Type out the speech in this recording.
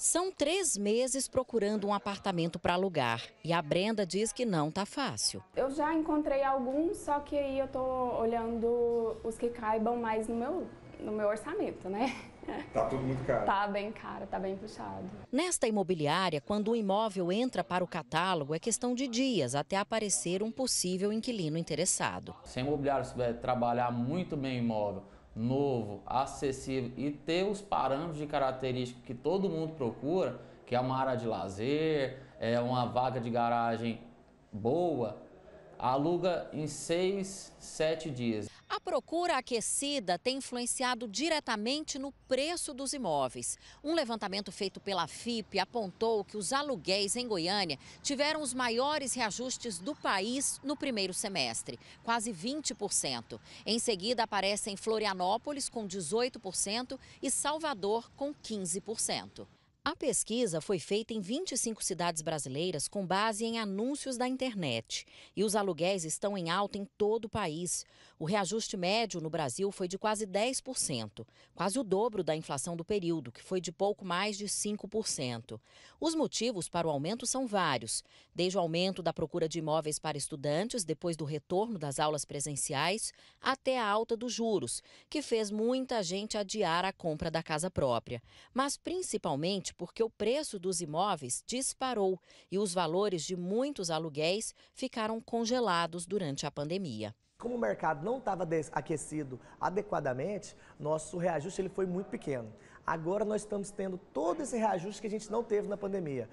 São três meses procurando um apartamento para alugar e a Brenda diz que não tá fácil. Eu já encontrei alguns, só que aí eu tô olhando os que caibam mais no meu, no meu orçamento, né? Tá tudo muito caro. Tá bem caro, tá bem puxado. Nesta imobiliária, quando o imóvel entra para o catálogo, é questão de dias até aparecer um possível inquilino interessado. Se a imobiliária souber trabalhar muito bem o imóvel, novo, acessível e ter os parâmetros de característica que todo mundo procura, que é uma área de lazer, é uma vaga de garagem boa, aluga em 6, 7 dias procura aquecida tem influenciado diretamente no preço dos imóveis. Um levantamento feito pela FIP apontou que os aluguéis em Goiânia tiveram os maiores reajustes do país no primeiro semestre, quase 20%. Em seguida aparecem Florianópolis com 18% e Salvador com 15%. A pesquisa foi feita em 25 cidades brasileiras com base em anúncios da internet. E os aluguéis estão em alta em todo o país. O reajuste médio no Brasil foi de quase 10%, quase o dobro da inflação do período, que foi de pouco mais de 5%. Os motivos para o aumento são vários, desde o aumento da procura de imóveis para estudantes depois do retorno das aulas presenciais, até a alta dos juros, que fez muita gente adiar a compra da casa própria, mas principalmente porque o preço dos imóveis disparou e os valores de muitos aluguéis ficaram congelados durante a pandemia. Como o mercado não estava aquecido adequadamente, nosso reajuste ele foi muito pequeno. Agora nós estamos tendo todo esse reajuste que a gente não teve na pandemia.